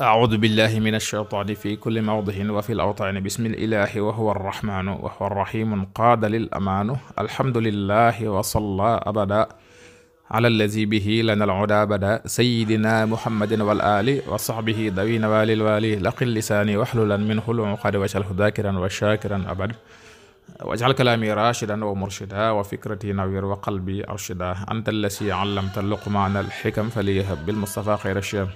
أعوذ بالله من الشيطان في كل موضع وفي الأوطان بسم الإله وهو الرحمن وهو الرحيم قاد للأمان الحمد لله وصلى أبدا على الذي به لنا العدى بدا سيدنا محمد والآل وصحبه دوين والي الوالي لقل لساني واحللا منه العقد واجعله ذاكرا وشاكرا أبدا واجعل كلامي راشدا ومرشدا وفكرتي نوير وقلبي أرشدا أنت الذي علمت اللقمان الحكم فليهب بالمصطفى خير الشام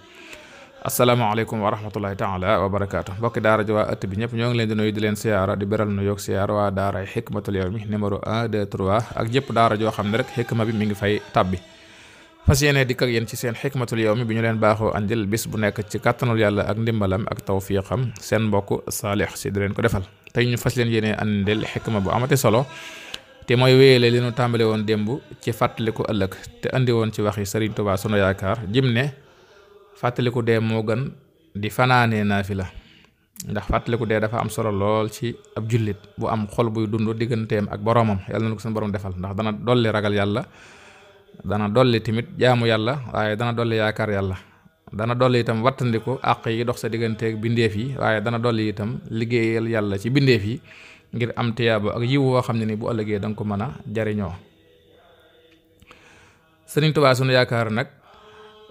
assalamualaikum warahmatullahi taala wabarakatuh barakaatu daara ji waa ëtt bi ñep ñoo ngi leen di nuyu di leen siyaara di beral nuyu yoog siyaar wa daara hikmatul yawmi numéro 1 2 3 ak ñep daara jo xamne rek hikma bi mi ngi fay tabbi fasiyene dik ak yeen ci seen hikmatul yawmi bi ñu leen baaxoo andil bis bu nekk ci katanul yalla ak ndimbalam ak tawfiqam seen mbokk salih ci di leen ko defal tay ñu fas leen andil hikma bu amati solo te moy wéyale li ñu tàmbale won dembu ci fàttaliku ëlëk te andi won ci waxi serigne touba sunu yaakar jim ne fàttaliku dee moo gën di fanaanee la ndax fàttaliku dee dafa am solo lool ci ab jullit bu am xol buy dund digganteem ak boromam yàlla na ko suñu borom defal ndax dana dolli ragal yàlla dana dolli tamit jaamu yàlla waaye dana dolli yaakaar yàlla dana dolli itam wattandiku àq yi dox sa digganteek bindeef yi waaye dana dolli itam liggéeyal yàlla ci bindeef yi ngir am tiyaaba ak yiw woo xam ne ni bu ëllëgee danga ko mën a jariñoo Sëriñ Tuubaa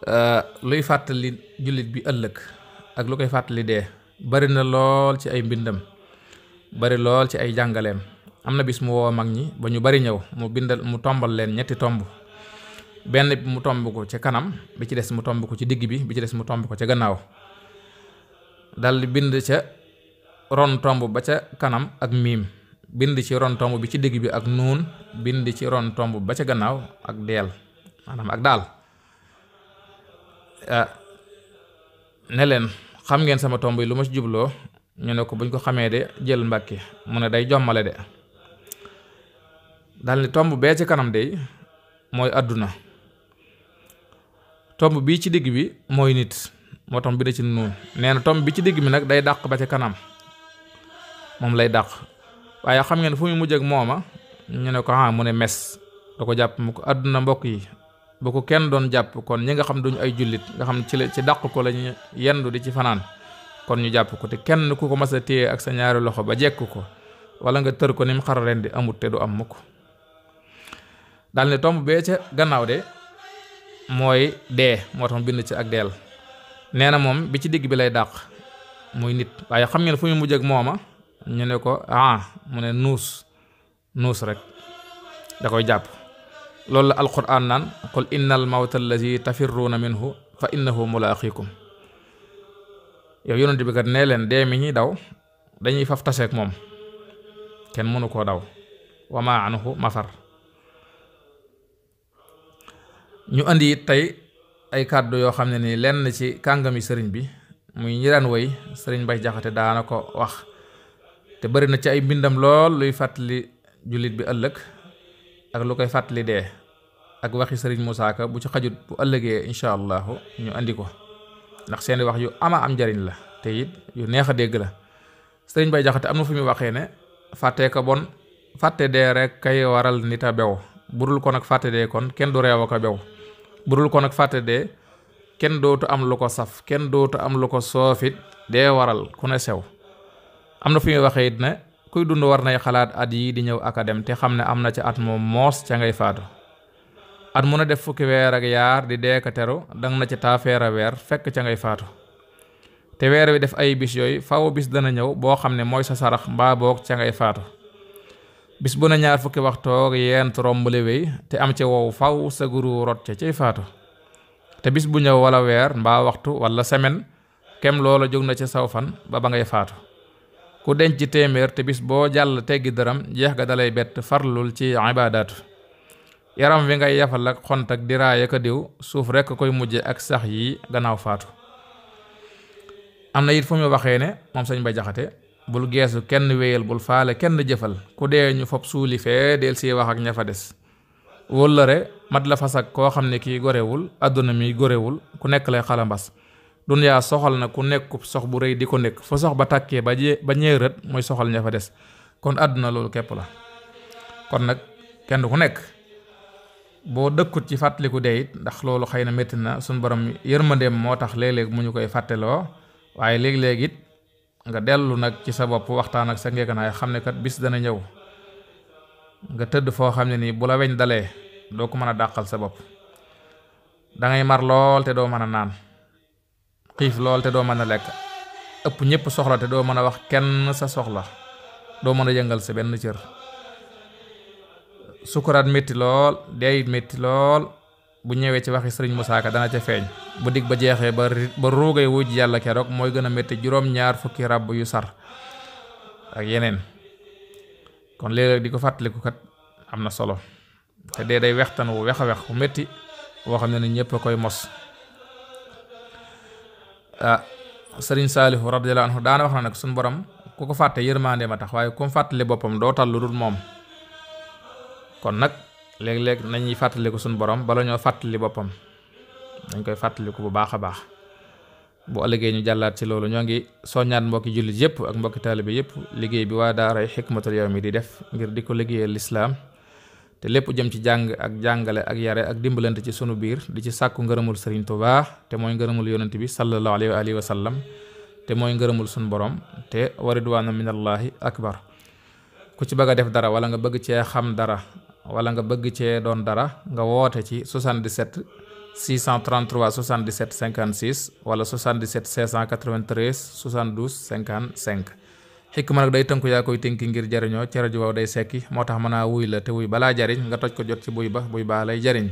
Euh, luy fàttali jullit bi ëllëg ak lu koy fàttali dee bari na lool ci ay mbindam bari lool ci ay jàngaleem am na bis mu woo mag ñi ba ñu bari ñëw mu bindal mu tombal leen ñetti tomb benn bi mu tomb ko ci kanam bi ci des mu tomb ko ci digg bi bi ci des mu tomb ko ca gannaaw daldi bind ca ron tomb ba ca kanam ak miim bind ci ron tomb bi ci digg bi ak nuun bind ci ron tomb ba ca gannaaw ak deel ak daal Ah, ne leen xam ngeen sama tomb yi lu ma ci jubloo ñu ne ko buñ ko xamee de jël mbàkke mu ne day jommale de dal ni tomb bee ci kanam de mooy àdduna tomb bii ci digg bi mooy nit moo tam bi da ci nuun nee na tomb bi ci digg bi nag day dàq ba ci kanam moom lay dàq waaye xam ngeen fu muy mujj ak mooma ñu ne ko ah mu ne mes da ko jàpp mu ko àdduna mbokk yi bu ko kenn doon jàpp kon ñi nga xam duñu ay jullit nga xam ci la ci dàq ko la ñu yendu di ci fanaan kon ñu jàpp ko te kenn ku ko mas a téye ak sa ñaari loxo ba jekk ko wala nga tër ko ni mu xar di amut te du am mukk daal ne tomb bee ca gannaaw de mooy dee moo tax mu bind ci ak deel nee na moom bi ci digg bi lay dàq muy nit waaye xam ngeen fu ñu mujj ak mooma ñu ne ko ah mu ne nuus nuus rek da koy jàpp لولا القران نان قل ان الموت الذي تفرون منه فانه ملاقيكم يا mulaaqikum yow yonent bi kat nee leen dee mi ñuy daw dañuy faf taseek moom kenn mënu koo daw wama anhu mafar ñu indi it ay kàddu yoo xam ne lenn ci kàngami sëriñ bi muy ñi daan woy sëriñ Jaxate daana ko wax te bari na ci ay bindam lool luy fatali julit bi ëllëg ak lu koy fàttali dee ak waxi sëriñ Moussa Ka bu ci xajut bu ëllëgee incha allahu ñu indi ko ndax seeni wax yu ama am njariñ la te it yu neex a dégg la sëriñ Bay Jaxate am na fu muy waxee ne fàttee ko bon fàtte dee rek kay waral nit a bew burul ko nag fàtte kon kenn du reew ko bew burul ko nag fàtte dee kenn dootu am lu ko saf kenn dootu am lu ko soofit dee waral ku ne sew am na fu muy waxee it ne kuy dund war nay xalaat at yi di ñëw ak a dem te xam ne am na ca at moom moos ca ngay faatu at mu a def fukki weer ak yaar di deeka teru dang na ca taafeer a weer fekk ca ngay faatu te weer wi def ay bis yooyu faw bis dana ñëw boo xam ne mooy sa sarax mbaa boog ca ngay faatu bis bu na ñaar fukki waxtoog yent rombale wéy te am ca wow faw sa guru rot ca cay faatu te bis bu ñëw walla weer mbaa waxtu wala semaine kem loola jóg na ca saw fan ba ba ngay faatu ku denc téeméer te bis boo jàll teggi dërëm jeex nga dalay bett farlul ci ibaadaatu yaram wi ngay yafal ak xont ak diraaya ka diw suuf rekk koy mujje ak sax yi gannaaw faatu am na it fu mu waxee ne moom sëñ ba jaxate bul geesu kenn wéyal bul faale kenn jëfal ku dee ñu fob suuli fee del si wax ak ña fa des wóllëre mat la fas koo xam ne kii gorewul àdduna mi gorewul ku nekk lay xalambas dunya soxal na ku nekkub sox bu rëy di ko nekk fa sox ba tàkkee ba jee ba ñeerët mooy soxal ña fa des kon àdduna loolu képp la kon nag kenn ku nekk boo dëkkut ci fàttaliku dee ndax loolu xëy na métti na sun borom yërmandeem moo tax léeg-léeg mu ñu koy fàtteloo waaye léeg-léeg it nga dellu nag ci sa bopp waxtaan ak sa ngeeganaay xam ne kat bis dana ñëw nga tëdd foo xam ne nii bu la weñ dalee doo ko mën a dàqal sa bopp mar lool te doo mën a naan xiif lool te doo mën a lekk ëpp ñëpp soxla te doo mën a wax kenn sa soxla doo mën a yëngal sa benn cër sukuraat metti lool dee it métti lool bu ñëwee ci waxi sëriñ Moussa Ka dana ci feeñ bu digg ba jeexee ba ba ruugay wujj yàlla keroog mooy gën a métti juróom-ñaar fukki ràbb yu sar ak yeneen kon léeg-léeg di ko fàttalikukat am na solo te dee day wextan wu wex a wex wu métti woo ne ne ñëpp koy mos ah sëriñ saalihu radiallahu anhu daana wax na nag suñ borom ku ko fàtte yërmande ma tax waaye ku mu fàttali boppam doo tal lu dul moom kon nag léeg-léeg nañuy fàttaliku suñ borom bala ñoo fàttali boppam dañ koy fàttaliku bu baax a baax bu ëllëgee ñu jàllaat ci loolu ñoo ngi soññaat mbokki jullit ak mbokki taalibe yépp liggéey bi waa daaray xikmatul yawmi di def ngir di ko l'islam te lépp jëm ci jàng ak jàngale ak yare ak dimbalante ci sunu biir di ci sàkku ngërëmul sëriñ Tuubaa te mooy ngërëmul yonent bi sallallahu alayhi wa sallam te mooy ngërëmul sunu borom te wa ridwaanu minallaahi akbar ku ci bëgg a def dara wala nga bëgg cee xam dara wala nga bëgg cee doon dara nga woote ci 77 633 77 56 wala 77 693 72 55 xikma nag day tënku yaa koy tënki ngir jariñoo ci rajo waaw day sekki moo tax mën naa wuy la te wuy balaa jariñ nga toj ko jot ci buy ba buy baa lay jariñ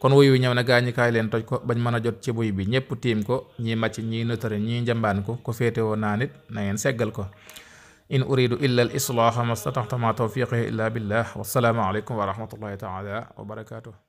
kon wuy wi ñëw na gaa kaay leen toj ko bañ mën a jot ci buy bi ñëpp tiim ko ñii màcc ñii notari ñii njambaan ko ko féetewoo naa nit na seggal ko in uridu illa al islaaha mastataxtama tawfiqi illa billah wasalaamu aleykum wa rahmatullahi taala wa barakatuh